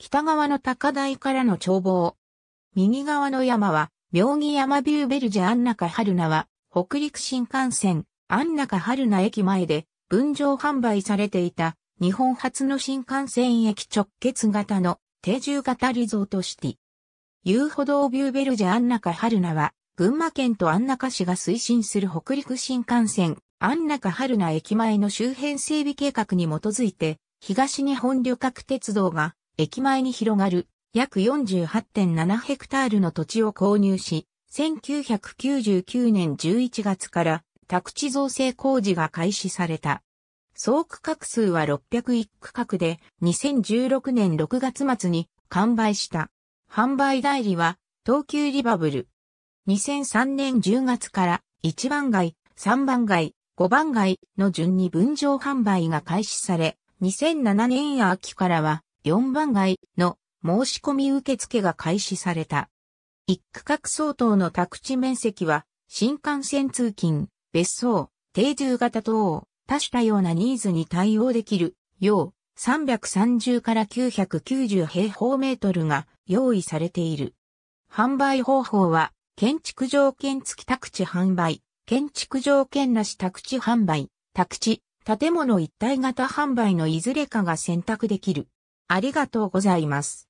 北側の高台からの眺望。右側の山は、妙義山ビューベルジャアンナカ春ナは、北陸新幹線、アンナカ春名駅前で、分譲販売されていた、日本初の新幹線駅直結型の、定住型リゾートシティ。遊歩道ビューベルジャアンナカ春ナは、群馬県と安中市が推進する北陸新幹線、安中春名駅前の周辺整備計画に基づいて、東日本旅客鉄道が駅前に広がる約48.7ヘクタールの土地を購入し、1999年11月から宅地造成工事が開始された。総区画数は601区画で2016年6月末に完売した。販売代理は東急リバブル。2003年10月から1番街、3番街、5番街の順に分譲販売が開始され、2007年秋からは4番街の申し込み受付が開始された。一区画相当の宅地面積は、新幹線通勤、別荘、定住型等、を多種多様なニーズに対応できる、よう、330から990平方メートルが用意されている。販売方法は、建築条件付き宅地販売、建築条件なし宅地販売、宅地、建物一体型販売のいずれかが選択できる。ありがとうございます。